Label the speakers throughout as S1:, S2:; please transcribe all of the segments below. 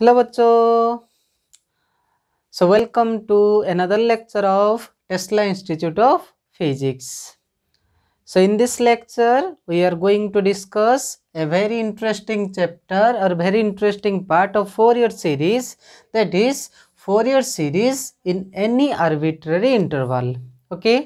S1: hello bachcho so welcome to another lecture of tesla institute of physics so in this lecture we are going to discuss a very interesting chapter or very interesting part of fourier series that is fourier series in any arbitrary interval okay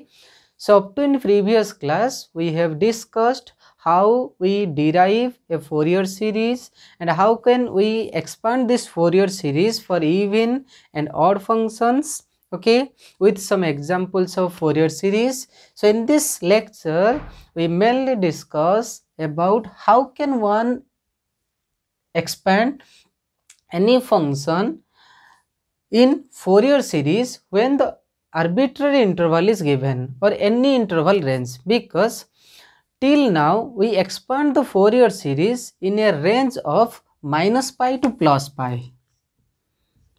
S1: so up to in previous class we have discussed how we derive a Fourier series and how can we expand this Fourier series for even and odd functions okay with some examples of Fourier series. So in this lecture we mainly discuss about how can one expand any function in Fourier series when the arbitrary interval is given or any interval range because Till now, we expand the Fourier series in a range of minus pi to plus pi.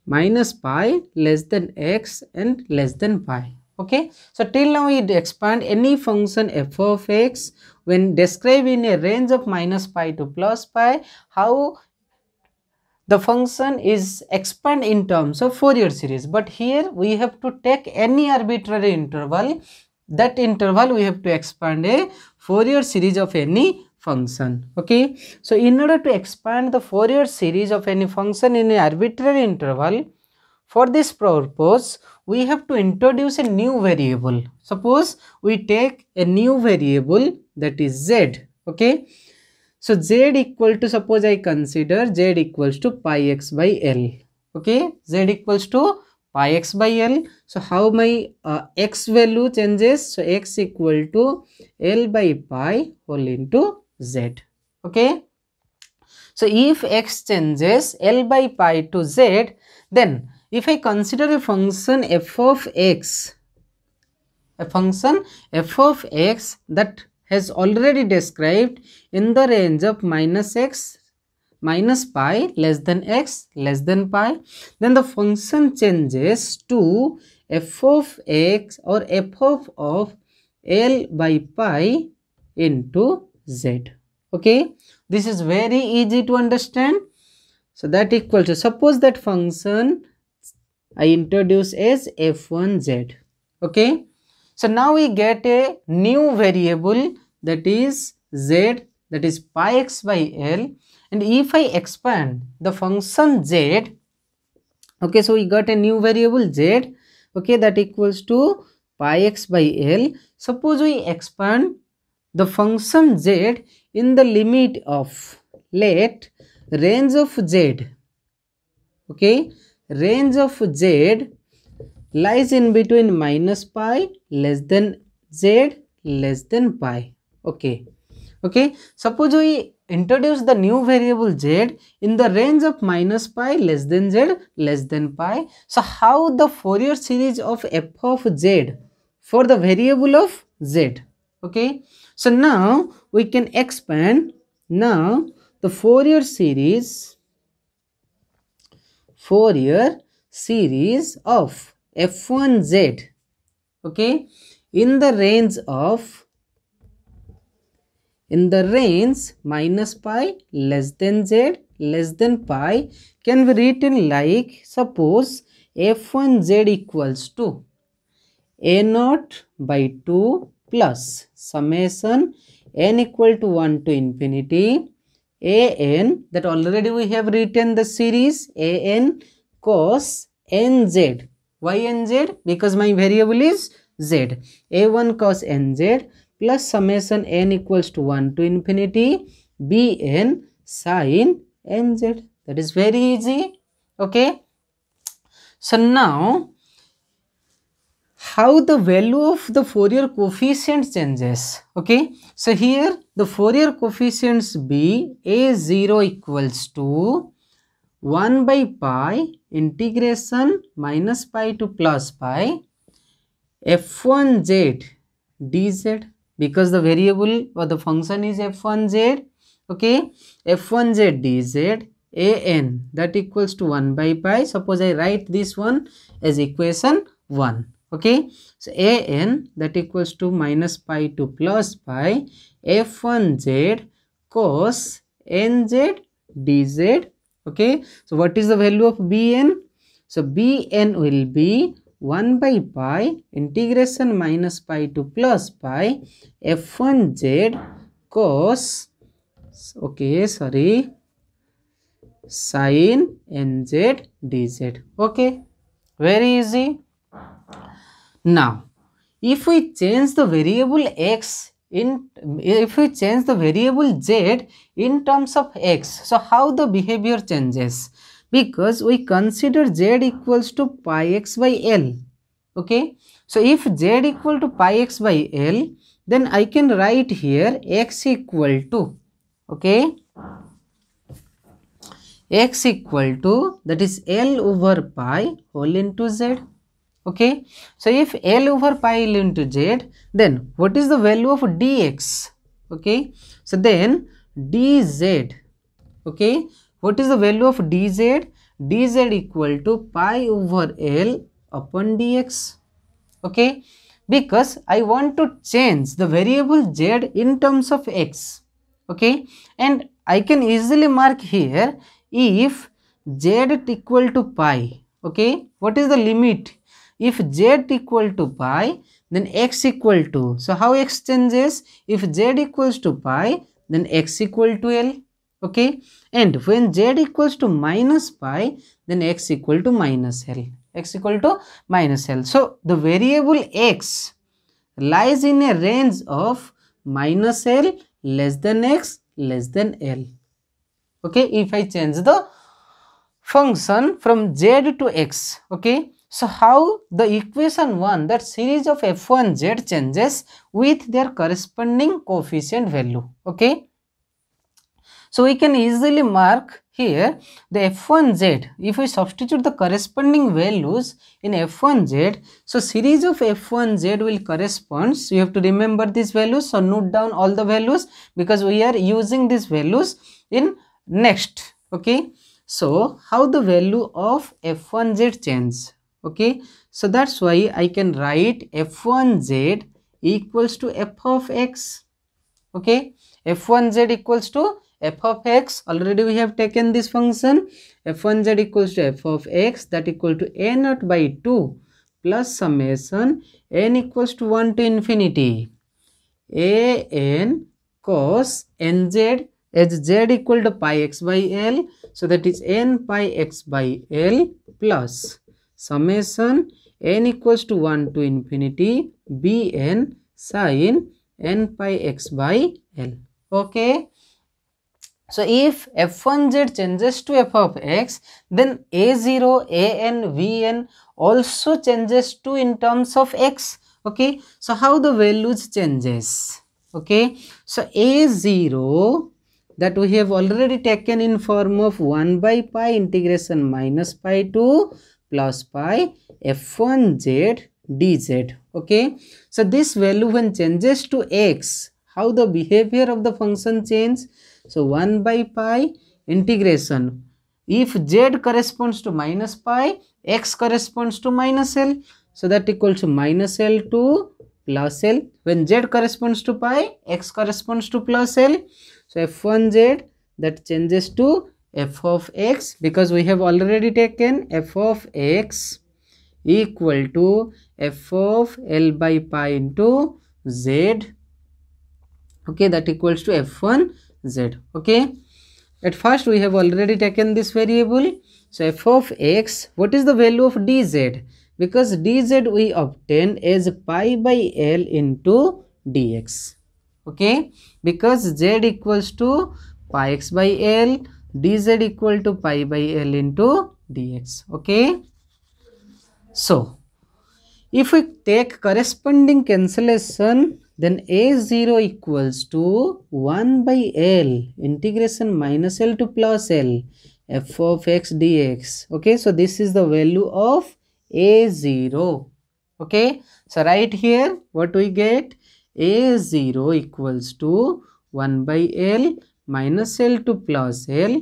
S1: Minus pi less than x and less than pi. Okay. So, till now we expand any function f of x when described in a range of minus pi to plus pi, how the function is expand in terms of Fourier series. But here we have to take any arbitrary interval. That interval we have to expand a Fourier series of any function. Okay. So, in order to expand the Fourier series of any function in an arbitrary interval, for this purpose, we have to introduce a new variable. Suppose we take a new variable that is z. Okay. So, z equal to suppose I consider z equals to pi x by L. Okay. z equals to pi x by l so how my uh, x value changes so x equal to l by pi whole into z okay so if x changes l by pi to z then if i consider a function f of x a function f of x that has already described in the range of minus x minus pi less than x less than pi then the function changes to f of x or f of, of l by pi into z okay this is very easy to understand so that equal to suppose that function I introduce as f1z okay so now we get a new variable that is z that is pi x by l and if I expand the function z okay so we got a new variable z okay that equals to pi x by l suppose we expand the function z in the limit of let range of z okay range of z lies in between minus pi less than z less than pi okay okay suppose we introduce the new variable z in the range of minus pi less than z less than pi. So how the Fourier series of f of z for the variable of z. Okay. So now we can expand now the Fourier series Fourier series of f1z okay in the range of in the range minus pi less than z less than pi can be written like suppose f1z equals to a0 by 2 plus summation n equal to 1 to infinity an that already we have written the series an cos nz why nz because my variable is z a1 cos nz plus summation n equals to 1 to infinity bn sine nz that is very easy okay so now how the value of the fourier coefficient changes okay so here the fourier coefficients b a0 equals to 1 by pi integration minus pi to plus pi f1z dz because the variable or the function is f1z okay f1z dz an that equals to 1 by pi suppose i write this one as equation 1 okay so an that equals to minus pi to plus pi f1z cos nz dz okay so what is the value of bn so bn will be 1 by pi integration minus pi to plus pi f1 z cos okay sorry sin nz dz okay very easy now if we change the variable x in if we change the variable z in terms of x so how the behavior changes because we consider z equals to pi x by L. Okay. So, if z equal to pi x by L, then I can write here x equal to, okay, x equal to that is L over pi whole into z. Okay. So, if L over pi L into z, then what is the value of dx? Okay. So, then dz, okay, what is the value of dz? dz equal to pi over L upon dx. Okay. Because I want to change the variable z in terms of x. Okay. And I can easily mark here if z equal to pi. Okay. What is the limit? If z equal to pi, then x equal to. So, how x changes? If z equals to pi, then x equal to L okay and when z equals to minus pi then x equal to minus l x equal to minus l so the variable x lies in a range of minus l less than x less than l okay if i change the function from z to x okay so how the equation 1 that series of f1 z changes with their corresponding coefficient value okay so we can easily mark here the f1z. If we substitute the corresponding values in f1z, so series of f1z will correspond. So you have to remember these values. So note down all the values because we are using these values in next. Okay. So how the value of f1z changes? Okay. So that's why I can write f1z equals to f of x. Okay. f1z equals to f of x already we have taken this function f1z equals to f of x that equal to a naught by 2 plus summation n equals to 1 to infinity a n cos nz as z equal to pi x by l so that is n pi x by l plus summation n equals to 1 to infinity b n sine n pi x by l okay so if f1z changes to f of x, then a0, an, vn also changes to in terms of x. Okay. So how the values changes? Okay. So a0 that we have already taken in form of 1 by pi integration minus pi to plus pi f1z dz. Okay. So this value when changes to x, how the behavior of the function changes? So 1 by pi integration. If z corresponds to minus pi, x corresponds to minus L. So that equals to minus L to plus L. When z corresponds to pi, x corresponds to plus L. So f1z that changes to f of x because we have already taken f of x equal to f of L by pi into z okay that equals to f1 z okay at first we have already taken this variable so f of x what is the value of dz because dz we obtain as pi by l into dx okay because z equals to pi x by l dz equal to pi by l into dx okay so if we take corresponding cancellation then a0 equals to 1 by l integration minus l to plus l f of x dx okay so this is the value of a0 okay so right here what we get a0 equals to 1 by l minus l to plus l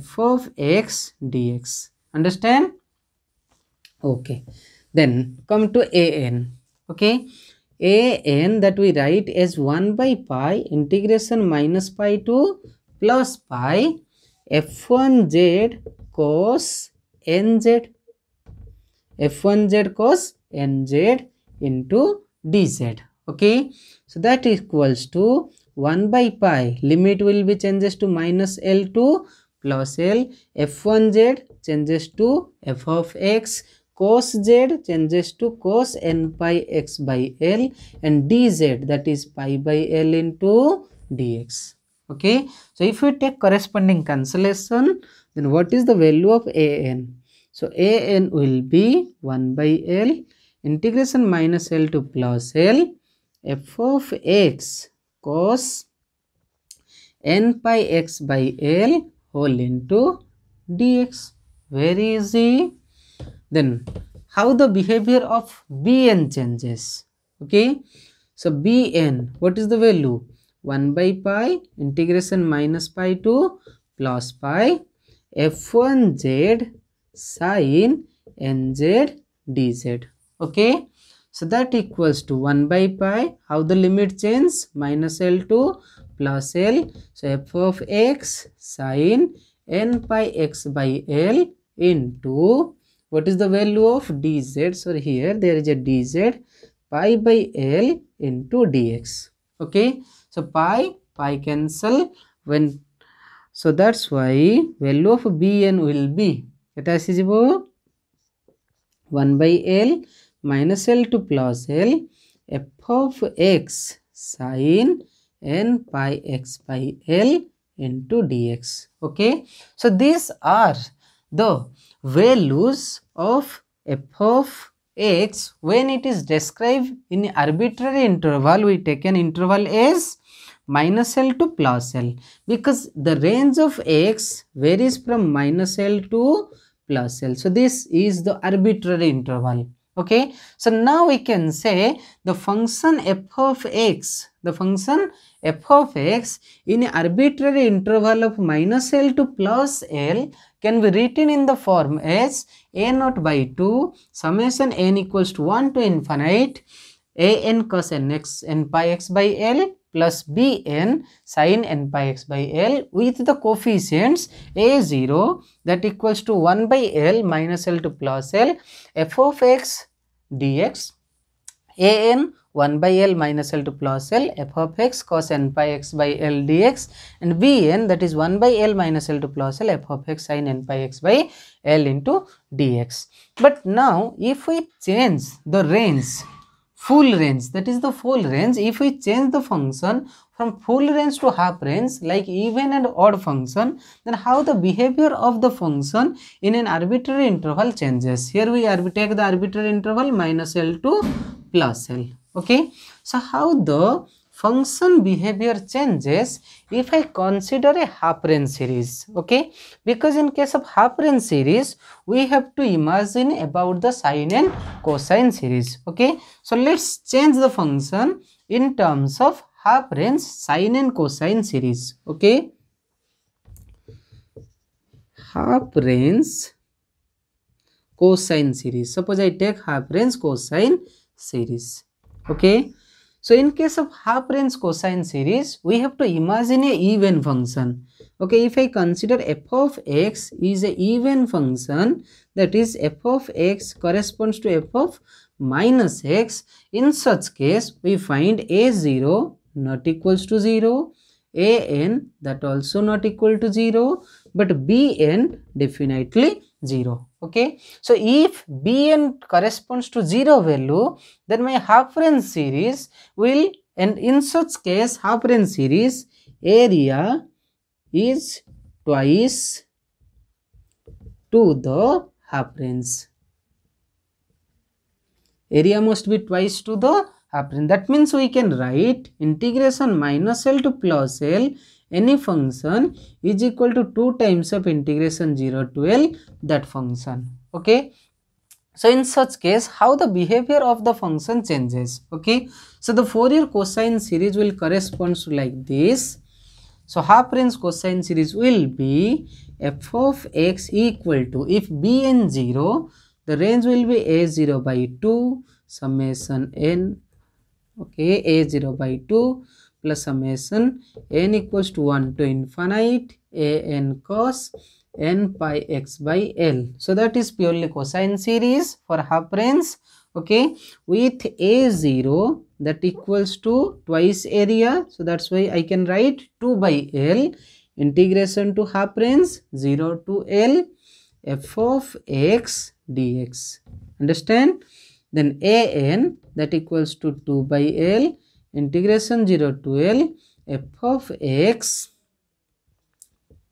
S1: f of x dx understand okay then come to an okay a n that we write as 1 by pi integration minus pi to plus pi f1z cos nz f1z cos nz into dz okay so that equals to 1 by pi limit will be changes to minus l to plus l f1z changes to f of x cos z changes to cos n pi x by L and dz that is pi by L into dx. Okay. So, if we take corresponding cancellation then what is the value of a n? So, a n will be 1 by L integration minus L to plus L f of x cos n pi x by L whole into dx. Very easy. Then how the behavior of Bn changes. Okay. So Bn, what is the value? 1 by pi integration minus pi to plus pi f1z sine nz dz. Okay. So that equals to 1 by pi. How the limit changes? Minus L to plus L. So f of x sine n pi x by L into what is the value of dz so here there is a dz pi by l into dx okay so pi pi cancel when so that's why value of bn will be That is asijbo 1 by l minus l to plus l f of x sine n pi x by l into dx okay so these are the values of f of x when it is described in arbitrary interval we take an interval as minus L to plus L because the range of x varies from minus L to plus L. So, this is the arbitrary interval. Okay. So, now we can say the function f of x, the function f of x in arbitrary interval of minus L to plus L can be written in the form as a naught by 2 summation n equals to 1 to infinite a n cos n x n pi x by l plus b n sin n pi x by l with the coefficients a0 that equals to 1 by l minus l to plus l f of x dx a n 1 by L minus L to plus L f of x cos n pi x by L dx and Bn that is 1 by L minus L to plus L f of x sin n pi x by L into dx. But now if we change the range full range that is the full range if we change the function from full range to half range like even and odd function then how the behavior of the function in an arbitrary interval changes here we take the arbitrary interval minus l to plus l okay so how the function behavior changes if i consider a half range series okay because in case of half range series we have to imagine about the sine and cosine series okay so let's change the function in terms of half range sine and cosine series okay half range cosine series suppose i take half range cosine series okay so in case of half range cosine series we have to imagine a even function okay if i consider f of x is a even function that is f of x corresponds to f of minus x in such case we find a0 not equals to 0 an that also not equal to 0 but bn definitely 0 okay so if bn corresponds to zero value then my half-range series will and in such case half-range series area is twice to the half-range area must be twice to the half-range that means we can write integration minus l to plus l any function is equal to 2 times of integration 0 to L that function. Okay. So in such case, how the behavior of the function changes. Okay. So the Fourier cosine series will correspond to like this. So half range cosine series will be f of x equal to if b n 0 the range will be a0 by 2 summation n okay a0 by 2 plus summation n equals to 1 to infinite a n cos n pi x by L. So that is purely cosine series for half range. Okay, with A0 that equals to twice area. So that's why I can write 2 by L integration to half range 0 to L f of x dx. Understand? Then a n that equals to 2 by L integration 0 to L f of x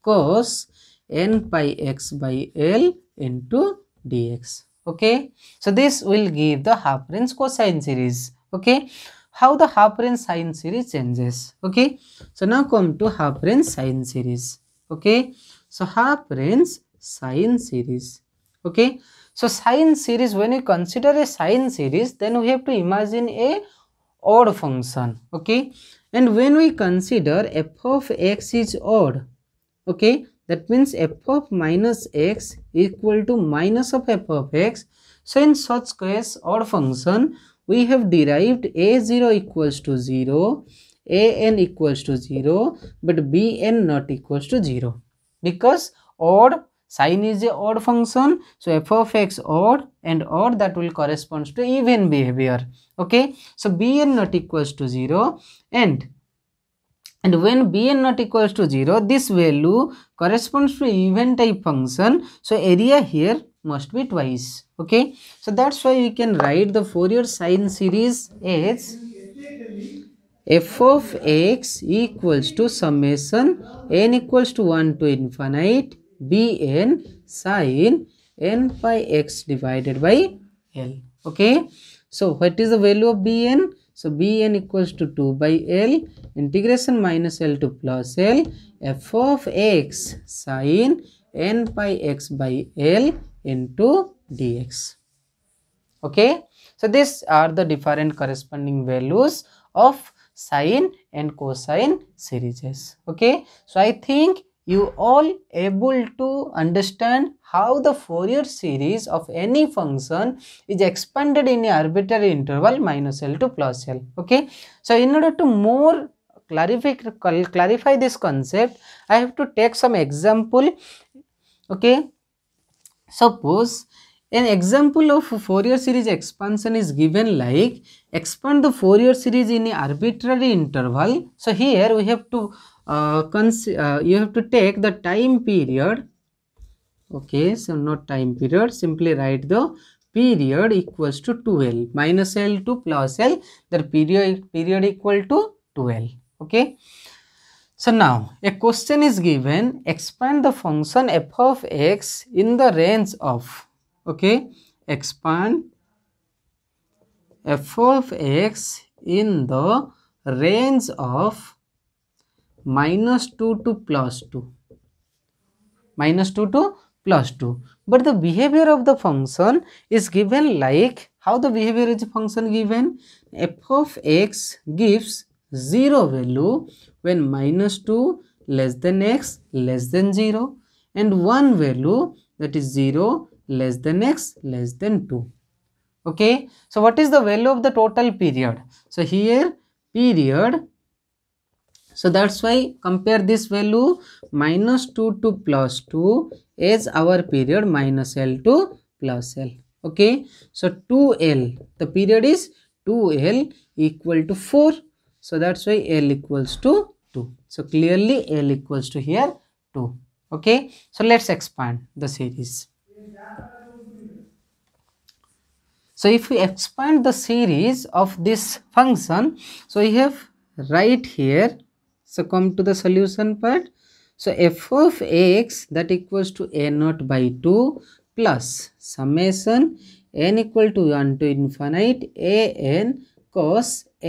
S1: cos n pi x by L into dx. Okay, so this will give the half range cosine series. Okay, how the half range sine series changes. Okay, so now come to half range sine series. Okay, so half range sine series. Okay, so sine series when we consider a sine series, then we have to imagine a odd function okay and when we consider f of x is odd okay that means f of minus x equal to minus of f of x so in such case odd function we have derived a0 equals to 0 an equals to 0 but bn not equals to 0 because odd Sine is a odd function. So f of x odd and odd that will corresponds to even behavior. Okay. So bn not equals to 0 and and when bn not equals to 0 this value corresponds to even type function. So area here must be twice. Okay. So that's why we can write the Fourier sine series as f of x equals to summation n equals to 1 to infinite bn sine n pi x divided by l okay so what is the value of bn so bn equals to 2 by l integration minus l to plus l f of x sine n pi x by l into dx okay so these are the different corresponding values of sine and cosine series okay so i think you all able to understand how the Fourier series of any function is expanded in an arbitrary interval minus L to plus L. Okay. So, in order to more clarify, clarify this concept, I have to take some example. Okay. Suppose an example of Fourier series expansion is given like expand the Fourier series in an arbitrary interval. So, here we have to uh, uh, you have to take the time period okay so not time period simply write the period equals to two L minus l to plus l the period period equal to two L. okay so now a question is given expand the function f of x in the range of okay expand f of x in the range of minus 2 to plus 2 minus 2 to plus 2 but the behavior of the function is given like how the behavior is function given f of x gives 0 value when minus 2 less than x less than 0 and 1 value that is 0 less than x less than 2 okay so what is the value of the total period so here period so that's why compare this value minus 2 to plus 2 is our period minus L to plus L. Okay. So 2L, the period is 2L equal to 4. So that's why L equals to 2. So clearly L equals to here 2. Okay. So let's expand the series. So if we expand the series of this function, so we have right here so come to the solution part. So f of x that equals to a naught by 2 plus summation n equal to 1 to infinite a n cos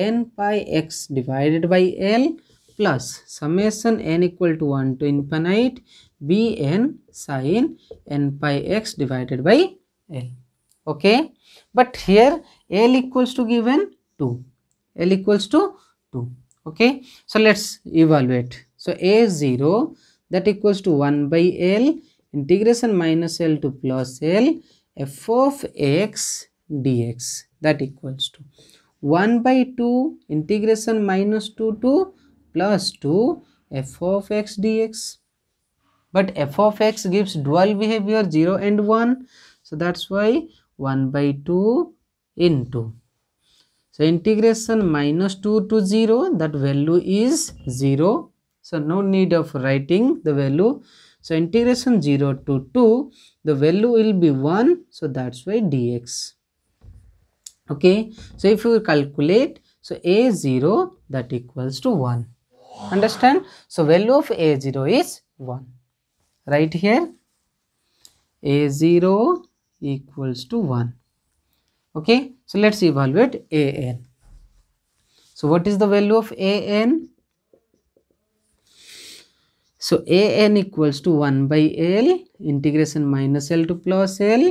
S1: n pi x divided by l plus summation n equal to 1 to infinite b n sine n pi x divided by l. Okay. But here l equals to given 2. l equals to 2 okay so let's evaluate so a 0 that equals to 1 by l integration minus l to plus l f of x dx that equals to 1 by 2 integration minus 2 to plus 2 f of x dx but f of x gives dual behavior 0 and 1 so that's why 1 by 2 into so integration minus 2 to 0 that value is 0. So no need of writing the value. So integration 0 to 2 the value will be 1 so that's why dx. Okay so if you calculate so a0 that equals to 1. Understand? So value of a0 is 1. Right here a0 equals to 1 okay so let's evaluate an so what is the value of an so an equals to 1 by l integration minus l to plus l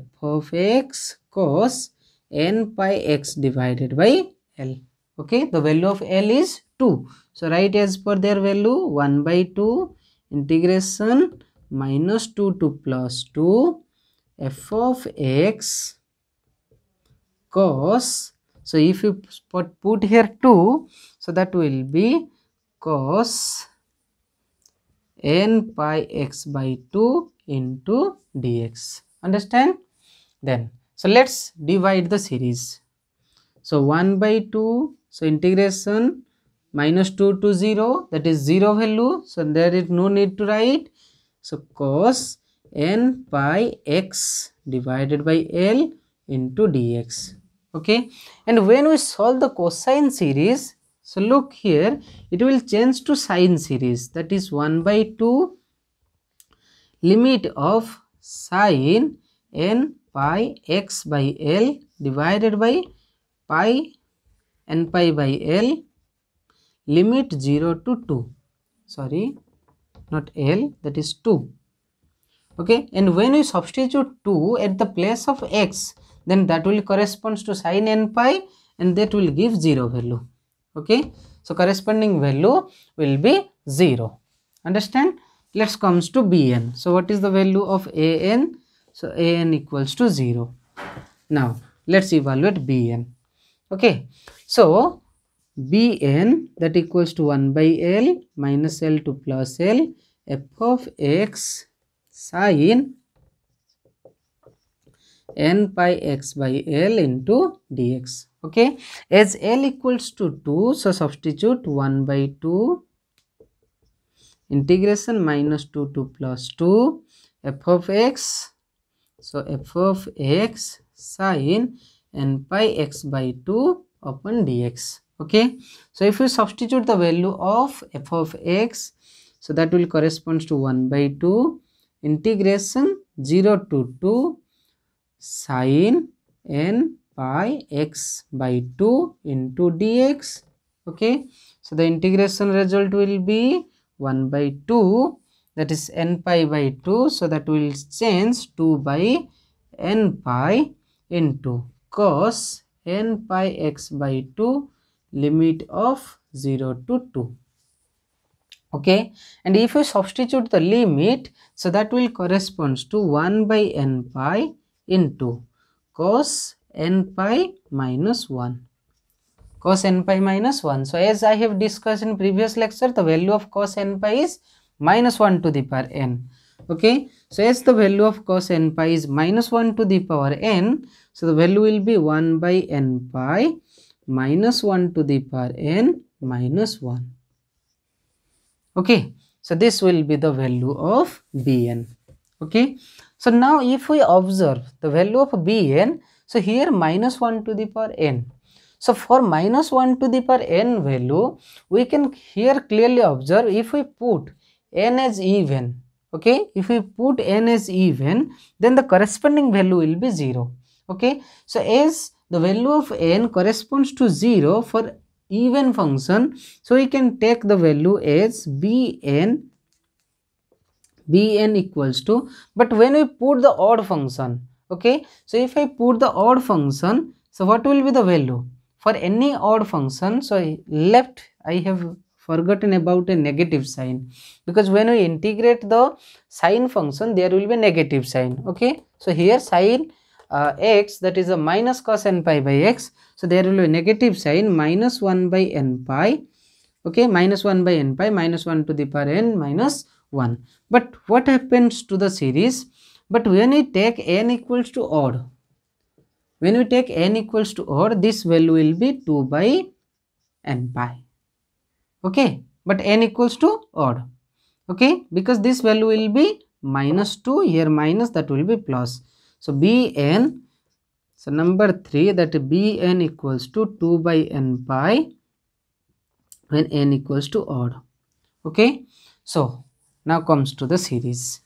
S1: f of x cos n pi x divided by l okay the value of l is 2 so write as per their value 1 by 2 integration minus 2 to plus 2 f of x cos so if you put, put here 2 so that will be cos n pi x by 2 into dx understand then so let's divide the series so 1 by 2 so integration minus 2 to 0 that is 0 value so there is no need to write so cos n pi x divided by l into dx okay and when we solve the cosine series so look here it will change to sine series that is 1 by 2 limit of sine n pi x by l divided by pi n pi by l limit 0 to 2 sorry not l that is 2 okay and when we substitute 2 at the place of x then that will corresponds to sine n pi and that will give 0 value okay so corresponding value will be 0 understand let's comes to bn so what is the value of an so an equals to 0 now let's evaluate bn okay so bn that equals to 1 by l minus l to plus l f of x sine n pi x by L into dx. Okay, as L equals to 2, so substitute 1 by 2 integration minus 2 to plus 2 f of x. So f of x sine n pi x by 2 upon dx. Okay, so if you substitute the value of f of x, so that will corresponds to 1 by 2 integration 0 to 2 sine n pi x by 2 into dx okay so the integration result will be 1 by 2 that is n pi by 2 so that will change 2 by n pi into cos n pi x by 2 limit of 0 to 2 okay and if you substitute the limit so that will corresponds to 1 by n pi into cos n pi minus 1 cos n pi minus 1. So, as I have discussed in previous lecture, the value of cos n pi is minus 1 to the power n. Okay. So, as the value of cos n pi is minus 1 to the power n, so the value will be 1 by n pi minus 1 to the power n minus 1. Okay. So, this will be the value of Bn. Okay. So now if we observe the value of Bn, so here minus 1 to the power n. So for minus 1 to the power n value, we can here clearly observe if we put n as even, okay, if we put n as even, then the corresponding value will be 0, okay. So as the value of n corresponds to 0 for even function, so we can take the value as Bn bn equals to but when we put the odd function okay so if i put the odd function so what will be the value for any odd function so I left i have forgotten about a negative sign because when we integrate the sine function there will be negative sign okay so here sine uh, x that is a minus cos n pi by x so there will be negative sign minus 1 by n pi okay minus 1 by n pi minus 1 to the power n minus 1. But what happens to the series? But when we take n equals to odd, when we take n equals to odd, this value will be 2 by n pi. Okay, but n equals to odd. Okay, because this value will be minus 2, here minus that will be plus. So bn, so number 3 that bn equals to 2 by n pi when n equals to odd. Okay, so now comes to the series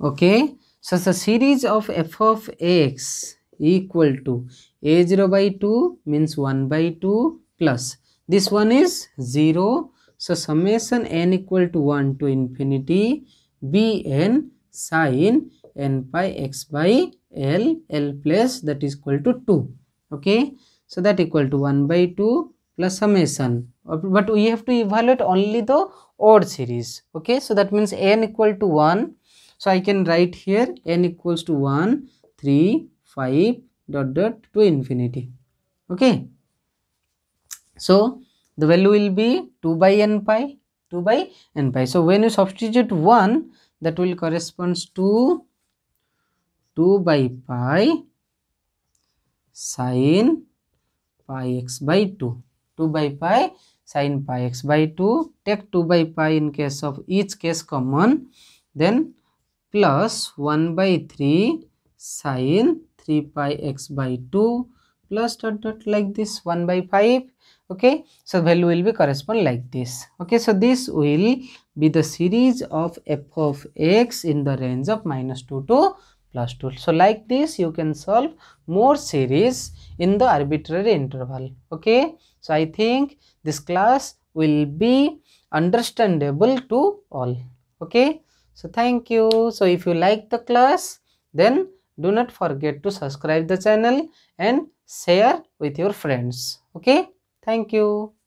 S1: okay so the series of f of x equal to a0 by 2 means 1 by 2 plus this one is 0 so summation n equal to 1 to infinity bn sine n pi x by l l plus that is equal to 2 okay so that equal to 1 by 2 plus summation uh, but we have to evaluate only the odd series okay so that means n equal to 1 so i can write here n equals to 1 3 5 dot dot to infinity okay so the value will be 2 by n pi 2 by n pi so when you substitute 1 that will corresponds to 2 by pi sine pi x by 2 2 by pi sine pi x by 2 take 2 by pi in case of each case common then plus 1 by 3 sine 3 pi x by 2 plus dot dot like this 1 by 5 okay so value will be correspond like this okay so this will be the series of f of x in the range of minus 2 to plus 2. So, like this you can solve more series in the arbitrary interval. Okay. So, I think this class will be understandable to all. Okay. So, thank you. So, if you like the class then do not forget to subscribe the channel and share with your friends. Okay. Thank you.